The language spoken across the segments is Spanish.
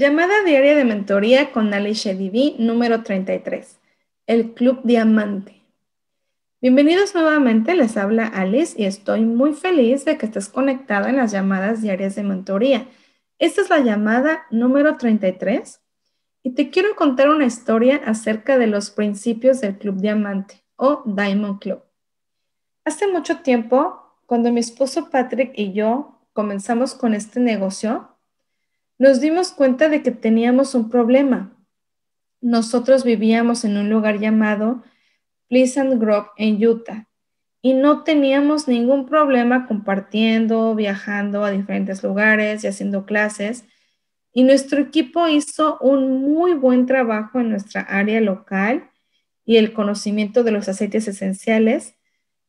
Llamada diaria de mentoría con Alice Divi, número 33, el Club Diamante. Bienvenidos nuevamente, les habla Alice y estoy muy feliz de que estés conectada en las llamadas diarias de mentoría. Esta es la llamada número 33 y te quiero contar una historia acerca de los principios del Club Diamante o Diamond Club. Hace mucho tiempo, cuando mi esposo Patrick y yo comenzamos con este negocio, nos dimos cuenta de que teníamos un problema. Nosotros vivíamos en un lugar llamado Pleasant Grove en Utah y no teníamos ningún problema compartiendo, viajando a diferentes lugares y haciendo clases. Y nuestro equipo hizo un muy buen trabajo en nuestra área local y el conocimiento de los aceites esenciales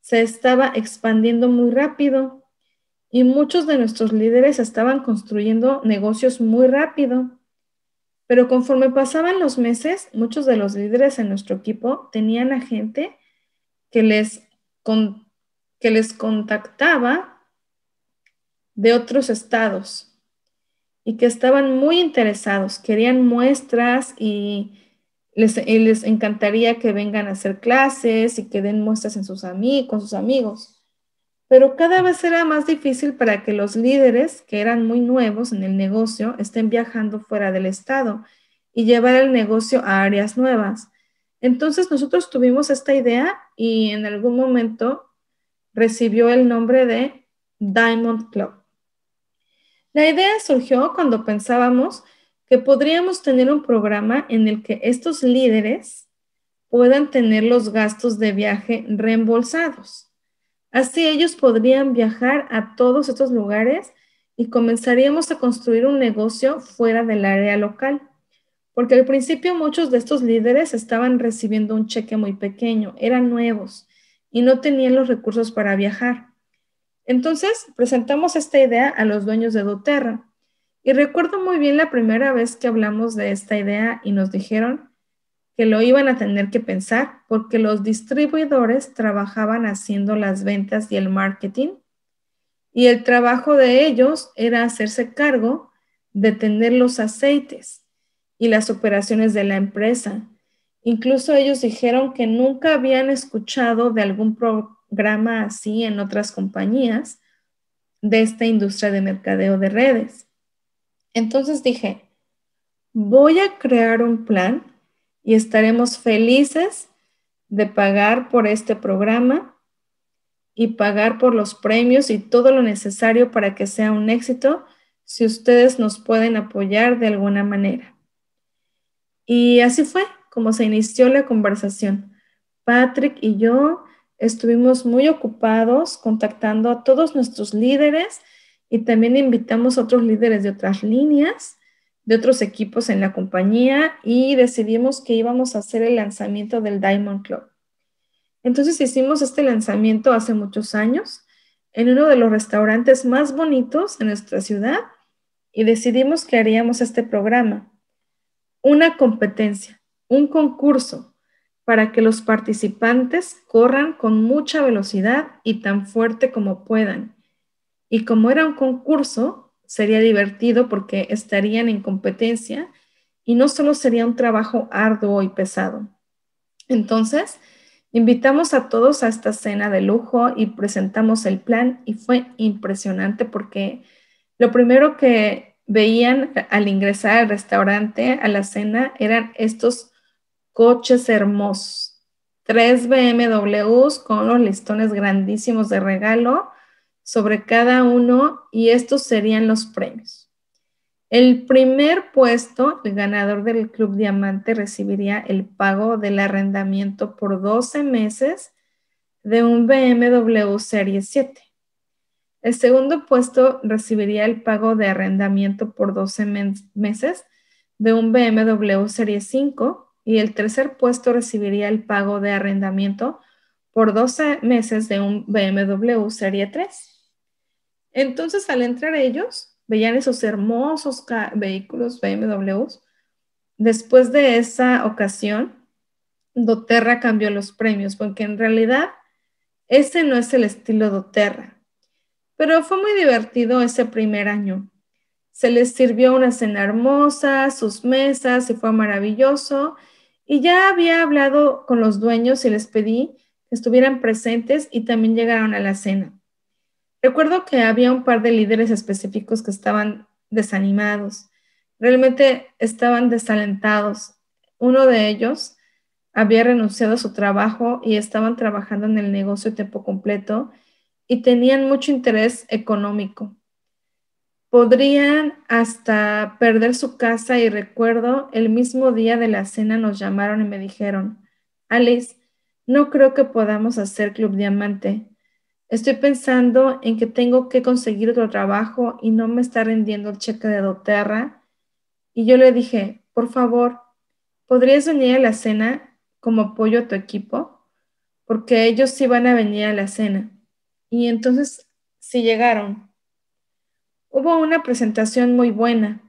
se estaba expandiendo muy rápido y muchos de nuestros líderes estaban construyendo negocios muy rápido. Pero conforme pasaban los meses, muchos de los líderes en nuestro equipo tenían a gente que les, que les contactaba de otros estados y que estaban muy interesados, querían muestras y les, encantaría que vengan a hacer clases y que den muestras en sus con sus amigos pero cada vez era más difícil para que los líderes, que eran muy nuevos en el negocio, estén viajando fuera del estado y llevar el negocio a áreas nuevas. Entonces nosotros tuvimos esta idea y en algún momento recibió el nombre de Diamond Club. La idea surgió cuando pensábamos que podríamos tener un programa en el que estos líderes puedan tener los gastos de viaje reembolsados. Así ellos podrían viajar a todos estos lugares y comenzaríamos a construir un negocio fuera del área local. Porque al principio muchos de estos líderes estaban recibiendo un cheque muy pequeño, eran nuevos y no tenían los recursos para viajar. Entonces presentamos esta idea a los dueños de doTERRA. Y recuerdo muy bien la primera vez que hablamos de esta idea y nos dijeron que lo iban a tener que pensar porque los distribuidores trabajaban haciendo las ventas y el marketing y el trabajo de ellos era hacerse cargo de tener los aceites y las operaciones de la empresa. Incluso ellos dijeron que nunca habían escuchado de algún programa así en otras compañías de esta industria de mercadeo de redes. Entonces dije, voy a crear un plan y estaremos felices de pagar por este programa y pagar por los premios y todo lo necesario para que sea un éxito si ustedes nos pueden apoyar de alguna manera. Y así fue como se inició la conversación. Patrick y yo estuvimos muy ocupados contactando a todos nuestros líderes y también invitamos a otros líderes de otras líneas de otros equipos en la compañía y decidimos que íbamos a hacer el lanzamiento del Diamond Club. Entonces hicimos este lanzamiento hace muchos años en uno de los restaurantes más bonitos en nuestra ciudad y decidimos que haríamos este programa. Una competencia, un concurso para que los participantes corran con mucha velocidad y tan fuerte como puedan. Y como era un concurso, sería divertido porque estarían en competencia y no solo sería un trabajo arduo y pesado. Entonces, invitamos a todos a esta cena de lujo y presentamos el plan y fue impresionante porque lo primero que veían al ingresar al restaurante, a la cena, eran estos coches hermosos. Tres BMWs con los listones grandísimos de regalo sobre cada uno y estos serían los premios. El primer puesto, el ganador del Club Diamante recibiría el pago del arrendamiento por 12 meses de un BMW Serie 7. El segundo puesto recibiría el pago de arrendamiento por 12 meses de un BMW Serie 5 y el tercer puesto recibiría el pago de arrendamiento por 12 meses de un BMW Serie 3. Entonces, al entrar ellos, veían esos hermosos vehículos BMWs. Después de esa ocasión, Doterra cambió los premios, porque en realidad ese no es el estilo Doterra. Pero fue muy divertido ese primer año. Se les sirvió una cena hermosa, sus mesas, y fue maravilloso. Y ya había hablado con los dueños y les pedí que estuvieran presentes y también llegaron a la cena. Recuerdo que había un par de líderes específicos que estaban desanimados, realmente estaban desalentados. Uno de ellos había renunciado a su trabajo y estaban trabajando en el negocio a tiempo completo y tenían mucho interés económico. Podrían hasta perder su casa y recuerdo, el mismo día de la cena nos llamaron y me dijeron, Alice, no creo que podamos hacer Club Diamante Estoy pensando en que tengo que conseguir otro trabajo y no me está rindiendo el cheque de doTERRA. Y yo le dije, por favor, ¿podrías venir a la cena como apoyo a tu equipo? Porque ellos sí van a venir a la cena. Y entonces sí llegaron. Hubo una presentación muy buena.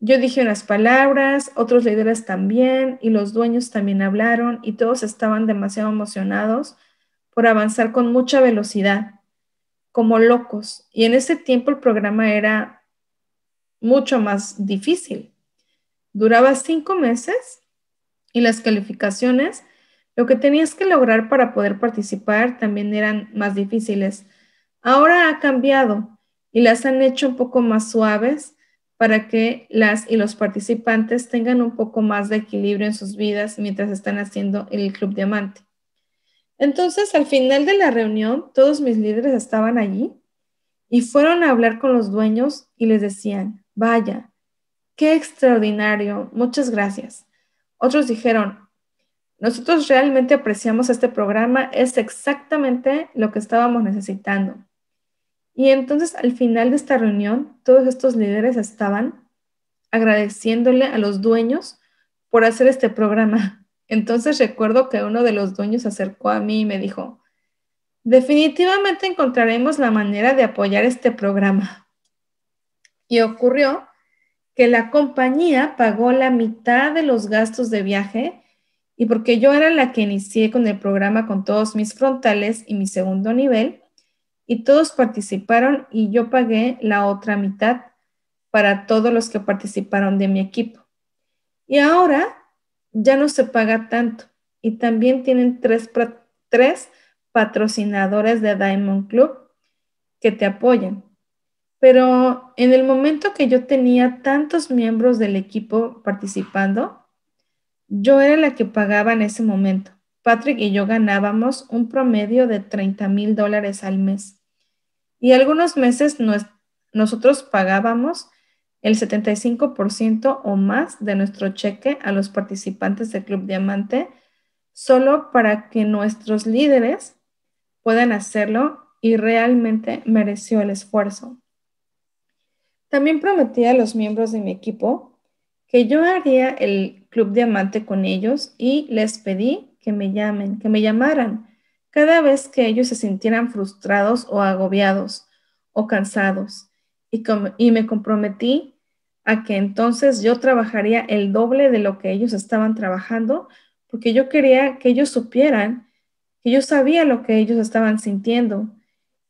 Yo dije unas palabras, otros líderes también, y los dueños también hablaron, y todos estaban demasiado emocionados por avanzar con mucha velocidad, como locos. Y en ese tiempo el programa era mucho más difícil. Duraba cinco meses y las calificaciones, lo que tenías que lograr para poder participar también eran más difíciles. Ahora ha cambiado y las han hecho un poco más suaves para que las y los participantes tengan un poco más de equilibrio en sus vidas mientras están haciendo el Club Diamante. Entonces, al final de la reunión, todos mis líderes estaban allí y fueron a hablar con los dueños y les decían, vaya, qué extraordinario, muchas gracias. Otros dijeron, nosotros realmente apreciamos este programa, es exactamente lo que estábamos necesitando. Y entonces al final de esta reunión, todos estos líderes estaban agradeciéndole a los dueños por hacer este programa, entonces recuerdo que uno de los dueños se acercó a mí y me dijo, definitivamente encontraremos la manera de apoyar este programa. Y ocurrió que la compañía pagó la mitad de los gastos de viaje y porque yo era la que inicié con el programa con todos mis frontales y mi segundo nivel, y todos participaron y yo pagué la otra mitad para todos los que participaron de mi equipo. Y ahora ya no se paga tanto. Y también tienen tres, patrocinadores de Diamond Club que te apoyan. Pero en el momento que yo tenía tantos miembros del equipo participando, yo era la que pagaba en ese momento. Patrick y yo ganábamos un promedio de 30 mil dólares al mes. Y algunos meses nosotros pagábamos el 75% o más de nuestro cheque a los participantes del Club Diamante solo para que nuestros líderes puedan hacerlo y realmente mereció el esfuerzo. También prometí a los miembros de mi equipo que yo haría el Club Diamante con ellos y les pedí que me llamen, que me llamaran cada vez que ellos se sintieran frustrados o agobiados o cansados y, me comprometí a que entonces yo trabajaría el doble de lo que ellos estaban trabajando, porque yo quería que ellos supieran que yo sabía lo que ellos estaban sintiendo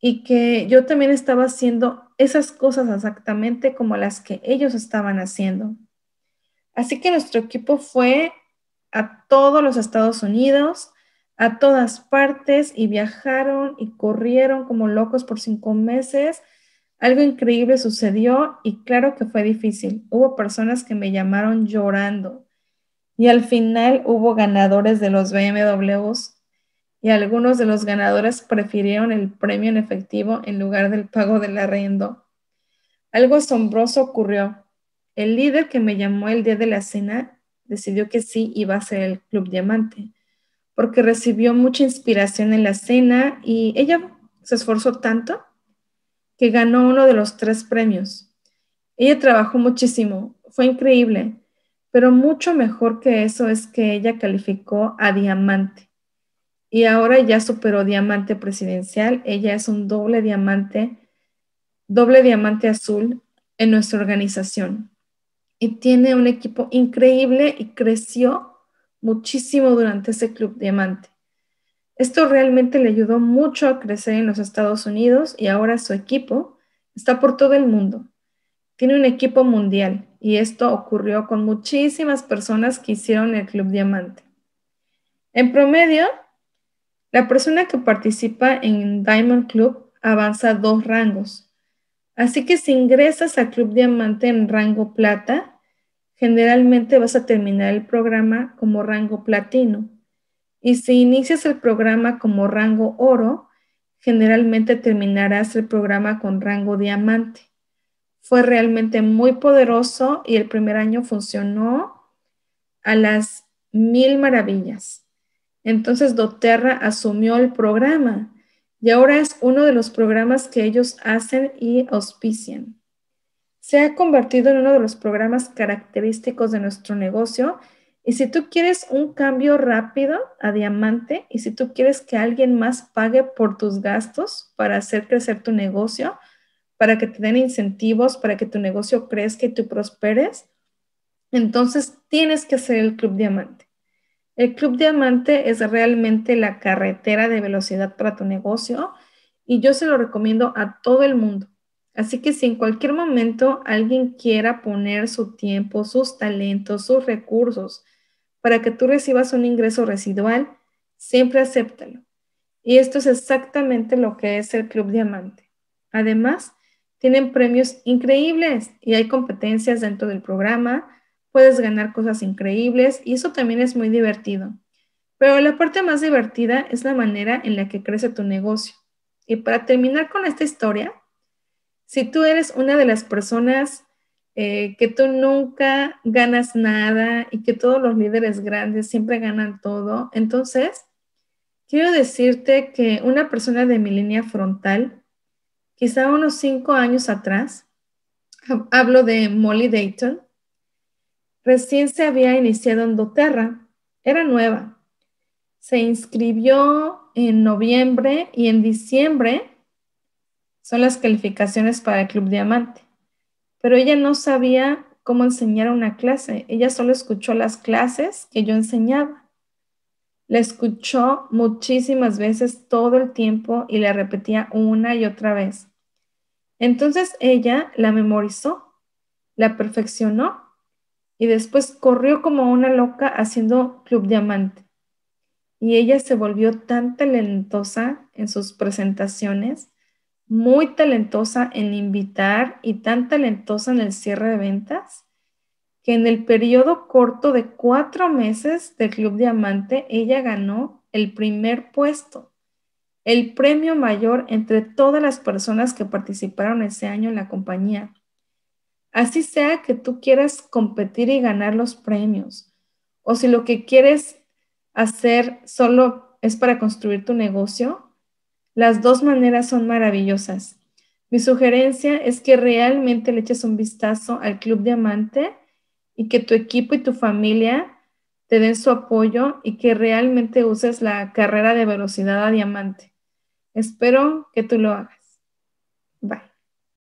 y que yo también estaba haciendo esas cosas exactamente como las que ellos estaban haciendo. Así que nuestro equipo fue a todos los Estados Unidos, a todas partes y viajaron y corrieron como locos por cinco meses algo increíble sucedió y claro que fue difícil. Hubo personas que me llamaron llorando y al final hubo ganadores de los BMWs y algunos de los ganadores prefirieron el premio en efectivo en lugar del pago del arrendo. Algo asombroso ocurrió. El líder que me llamó el día de la cena decidió que sí iba a ser el Club Diamante, porque recibió mucha inspiración en la cena y ella se esforzó tanto que ganó uno de los tres premios. Ella trabajó muchísimo, fue increíble, pero mucho mejor que eso es que ella calificó a diamante. Y ahora ya superó diamante presidencial, ella es un doble diamante, doble diamante azul en nuestra organización. Y tiene un equipo increíble y creció muchísimo durante ese club diamante. Esto realmente le ayudó mucho a crecer en los Estados Unidos y ahora su equipo está por todo el mundo. Tiene un equipo mundial y esto ocurrió con muchísimas personas que hicieron el Club Diamante. En promedio, la persona que participa en Diamond Club avanza dos rangos. Así que si ingresas al Club Diamante en rango plata, generalmente vas a terminar el programa como rango platino. Y si inicias el programa como rango oro, generalmente terminarás el programa con rango diamante. Fue realmente muy poderoso y el primer año funcionó a las mil maravillas. Entonces doTERRA asumió el programa y ahora es uno de los programas que ellos hacen y auspician. Se ha convertido en uno de los programas característicos de nuestro negocio y si tú quieres un cambio rápido a diamante y si tú quieres que alguien más pague por tus gastos para hacer crecer tu negocio, para que te den incentivos, para que tu negocio crezca y tú prosperes, entonces tienes que hacer el Club Diamante. El Club Diamante es realmente la carretera de velocidad para tu negocio y yo se lo recomiendo a todo el mundo. Así que si en cualquier momento alguien quiera poner su tiempo, sus talentos, sus recursos, para que tú recibas un ingreso residual, siempre acéptalo. Y esto es exactamente lo que es el Club Diamante. Además, tienen premios increíbles y hay competencias dentro del programa, puedes ganar cosas increíbles y eso también es muy divertido. Pero la parte más divertida es la manera en la que crece tu negocio. Y para terminar con esta historia, si tú eres una de las personas eh, que tú nunca ganas nada y que todos los líderes grandes siempre ganan todo. Entonces, quiero decirte que una persona de mi línea frontal, quizá unos cinco años atrás, hablo de Molly Dayton, recién se había iniciado en doTERRA, era nueva. Se inscribió en noviembre y en diciembre son las calificaciones para el Club Diamante pero ella no sabía cómo enseñar una clase. Ella solo escuchó las clases que yo enseñaba. La escuchó muchísimas veces todo el tiempo y la repetía una y otra vez. Entonces ella la memorizó, la perfeccionó y después corrió como una loca haciendo Club Diamante. Y ella se volvió tan talentosa en sus presentaciones muy talentosa en invitar y tan talentosa en el cierre de ventas que en el periodo corto de cuatro meses del Club Diamante ella ganó el primer puesto, el premio mayor entre todas las personas que participaron ese año en la compañía. Así sea que tú quieras competir y ganar los premios, o si lo que quieres hacer solo es para construir tu negocio, las dos maneras son maravillosas. Mi sugerencia es que realmente le eches un vistazo al Club Diamante y que tu equipo y tu familia te den su apoyo y que realmente uses la carrera de velocidad a diamante. Espero que tú lo hagas.